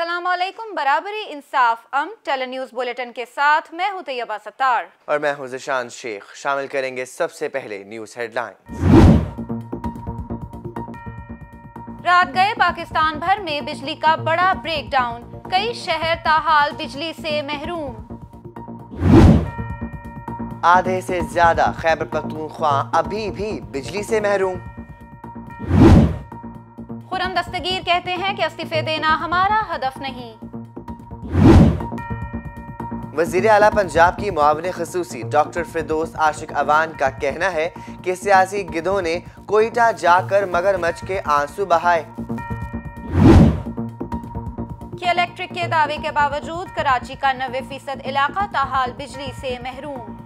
असलम बराबरी इंसाफ अम टेली न्यूज बुलेटिन के साथ मैं हूँ तैयबा सत्तार और मैं हूँ जिशान शेख शामिल करेंगे सबसे पहले न्यूज हेडलाइन रात गए पाकिस्तान भर में बिजली का बड़ा ब्रेक डाउन कई शहर ताहाल बिजली से महरूम आधे से ज्यादा खैबर पख्तूनख्वा अभी भी बिजली से महरूम पुरम दस्तगीर कहते हैं कि इस्तीफे देना हमारा हदफ नहीं वजीर अला पंजाब की मुआवन खसूसी डॉक्टर फिरदोस आशिक अवान का कहना है कि सियासी गिदों ने कोयटा जाकर मगरमच्छ के आंसू बहाए कि इलेक्ट्रिक के दावे के बावजूद कराची का नबे फीसद इलाका ताहाल बिजली से महरूम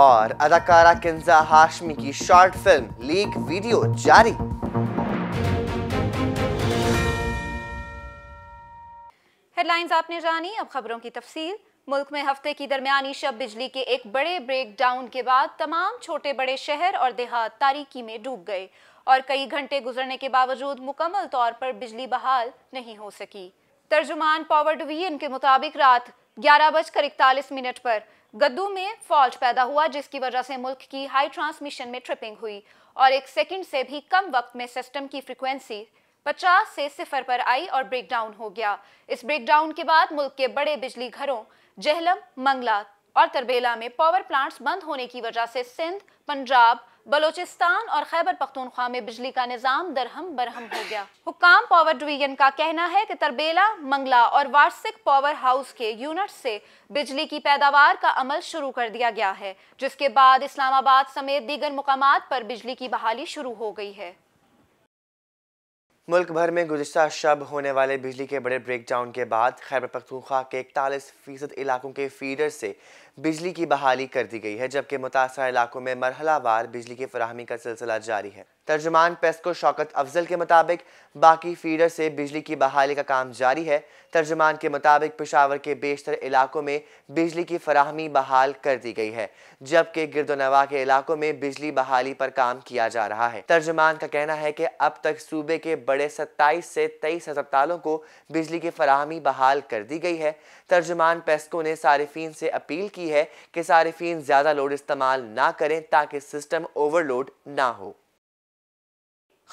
और अदाकारा किंजा हाशमी की शॉर्ट फिल्म लीक वीडियो जारी हेडलाइंस आपने जानी अब खबरों की तफसील मुल्क में हफ्ते की दरमियानी शब बिजली के एक बड़े ब्रेकडाउन के बाद तमाम छोटे बड़े शहर और देहात तारीकी में डूब गए और कई घंटे गुजरने के बावजूद मुकम्मल तौर पर बिजली बहाल नहीं हो सकी तर्जुमान पावर डिवीजन के मुताबिक रात ग्यारह बजकर इकतालीस मिनट पर गद्दू में फॉल्ट पैदा हुआ जिसकी वजह से मुल्क की हाई ट्रांसमिशन में ट्रिपिंग हुई और एक सेकंड से भी कम वक्त में सिस्टम की फ्रिक्वेंसी 50 से सिफर पर आई और ब्रेकडाउन हो गया इस ब्रेकडाउन के बाद मुल्क के बड़े बिजली घरों जहलम मंगला और तरबेला में पावर प्लांट्स बंद होने की वजह से सिंध पंजाब बलोचिस्तान और खैबर पख्तूनख्वा में बिजली का निज़ाम दरहम बरहम हो गया हुकाम पावर डिवीजन का कहना है कि तरबेला मंगला और वार्षिक पावर हाउस के यूनिट से बिजली की पैदावार का अमल शुरू कर दिया गया है जिसके बाद इस्लामाबाद समेत दीगर मकाम पर बिजली की बहाली शुरू हो गई है मुल्क भर में गुजशत शब होने वाले बिजली के बड़े ब्रेकडाउन के बाद खैबर पखतूखा के इकतालीस फीसद इलाकों के फीडर से बिजली की बहाली कर दी गई है जबकि मुतासर इलाकों में मरहलावार बिजली की फराहमी का सिलसिला जारी है तर्जुमान पेस्को शौकत अफजल के मुताबिक बाकी फीडर से बिजली की बहाली का काम जारी है तर्जुमान के मुताबिक पेशावर के बेशतर इलाकों में बिजली की फराहमी बहाल कर दी गई है जबकि गिरदोनवा के इलाकों में बिजली बहाली पर काम किया जा रहा है तर्जुमान का कहना है कि अब तक सूबे के बड़े 27 से तेईस अस्पतालों को बिजली की फरहमी बहाल कर दी गई है तर्जुमान पेस्को ने सार्फिन से अपील की है कि सार्फिन ज़्यादा लोड इस्तेमाल ना करें ताकि सिस्टम ओवरलोड ना हो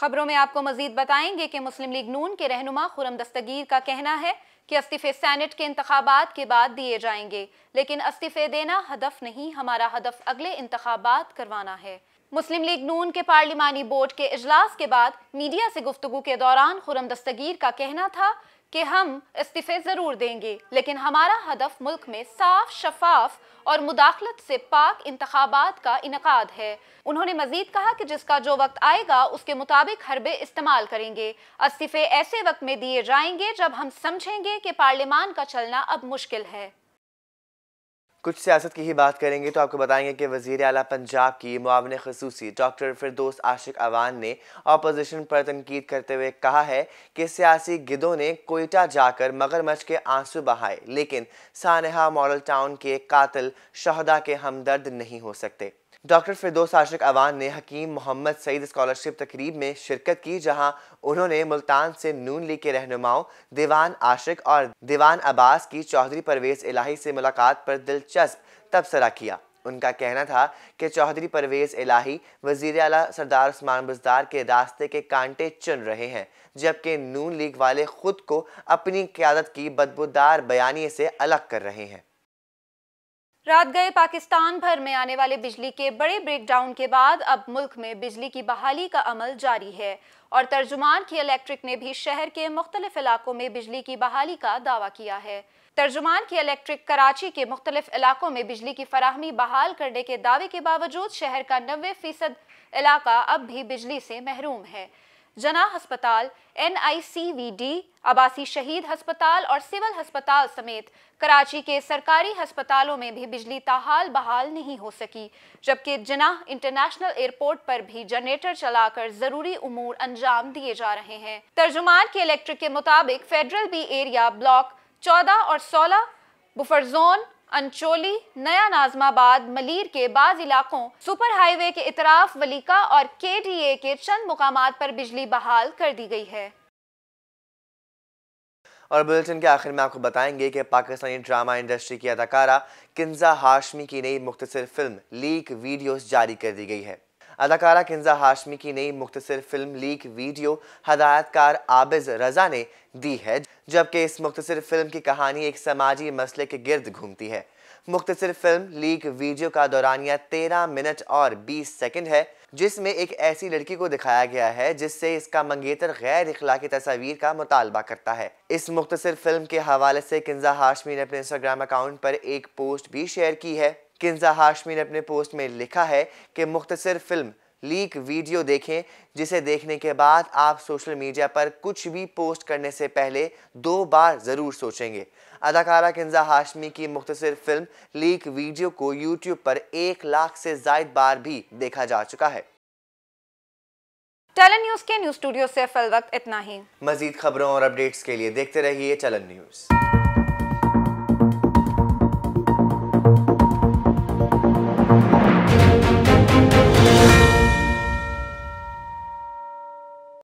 खबरों में आपको मजीद बताएंगे कि मुस्लिम लीग नून के रहनुमा खुरम दस्तगीर का कहना है कि इस्तीफे सैनेट के इंतबात के बाद दिए जाएंगे लेकिन इस्तीफे देना हदफ नहीं हमारा हदफ अगले इंतबात करवाना है मुस्लिम लीग नून के पार्लिमानी बोर्ड के अजलास के बाद मीडिया से गुफ्तु के दौरान खुरम दस्तगीर का कहना था कि हम इस्तीफे ज़रूर देंगे लेकिन हमारा हदफ मुल्क में साफ शफाफ और मुदाखलत से पाक इंतबात का इनका है उन्होंने मजीद कहा कि जिसका जो वक्त आएगा उसके मुताबिक हरबे इस्तेमाल करेंगे इस्तीफे ऐसे वक्त में दिए जाएंगे जब हम समझेंगे कि पार्लियामान का चलना अब मुश्किल है कुछ सियासत की ही बात करेंगे तो आपको बताएंगे कि वजीर अला पंजाब की मुआवन खसूसी डॉक्टर फिरदोस आशिक अवान ने अपोजिशन पर तनकीद करते हुए कहा है कि सियासी गिदों ने कोयटा जाकर मगरमच्छ के आंसू बहाए लेकिन सानहा मॉडल टाउन के कातिल शहदा के हमदर्द नहीं हो सकते डॉक्टर फिरदोस आशिक अवान ने हकीम मोहम्मद सईद स्कॉलरशिप तकरीब में शिरकत की जहां उन्होंने मुल्तान से नून लीग के रहनुमाओं दीवान आशिक और दीवान अब्बास की चौधरी परवेज़ इलाही से मुलाकात पर दिलचस्प तबसरा किया उनका कहना था कि चौधरी परवेज़ इलाही वजीर अला सरदार उस्मान बुजदार के रास्ते के कांटे चुन रहे हैं जबकि नून लीग वाले खुद को अपनी क्यादत की बदबूदार बयानी से अलग कर रहे हैं रात गए पाकिस्तान भर में आने वाले बिजली के बड़े ब्रेकडाउन के बाद अब मुल्क में बिजली की बहाली का अमल जारी है और तर्जुमान की इलेक्ट्रिक ने भी शहर के मुख्तलिफ इलाकों में बिजली की बहाली का दावा किया है तर्जुमान की इलेक्ट्रिक कराची के मुख्तलिफ इलाकों में बिजली की फराहमी बहाल करने के दावे के बावजूद शहर का नबे फीसद इलाका अब भी बिजली से महरूम है जना अस्पताल एन आबासी शहीद अस्पताल और सिविल अस्पताल समेत कराची के सरकारी अस्पतालों में भी बिजली ताहाल बहाल नहीं हो सकी जबकि जना इंटरनेशनल एयरपोर्ट पर भी जनरेटर चलाकर जरूरी उमूर अंजाम दिए जा रहे हैं तर्जुमान के इलेक्ट्रिक के मुताबिक फेडरल बी एरिया ब्लॉक चौदह और सोलह बुफर जोन अंचोली नया नाजमाबाद मलिर के बाद इलाकों सुपर हाईवे के इतराफ वलीका और के के चंद मुकाम पर बिजली बहाल कर दी गई है और बुलेटिन के आखिर में आपको बताएंगे कि पाकिस्तानी ड्रामा इंडस्ट्री की अदाकारा किन्जा हाशमी की नई मुख्तर फिल्म लीक वीडियोस जारी कर दी गई है अदाकारा किन्जा हाशमी की नई मुख्तर फिल्म लीक वीडियो हदायतकार आबिज रजा ने दी है जबकि इस मुख्तर फिल्म की कहानी एक समाजी मसले के गिर्द घूमती है मुख्तर फिल्म लीक वीडियो का दौरानिया तेरह मिनट और बीस सेकेंड है जिसमें एक ऐसी लड़की को दिखाया गया है जिससे इसका मंगेतर गैर इखलाकी तस्वीर का मुतालबा करता है इस मुख्तर फिल्म के हवाले से किन्जा हाशमी ने अपने इंस्टाग्राम अकाउंट पर एक पोस्ट भी शेयर की है किन्जा हाशमी ने अपने पोस्ट में लिखा है कि मुख्तर फिल्म लीक वीडियो देखें जिसे देखने के बाद आप सोशल मीडिया पर कुछ भी पोस्ट करने से पहले दो बार ज़रूर सोचेंगे अदाकारा किन्जा हाशमी की मुख्तर फिल्म लीक वीडियो को यूट्यूब पर एक लाख से जायद बार भी देखा जा चुका है चलन न्यूज के न्यूज स्टूडियो से फल वक्त इतना ही मजीद खबरों और अपडेट्स के लिए देखते रहिए चलन न्यूज़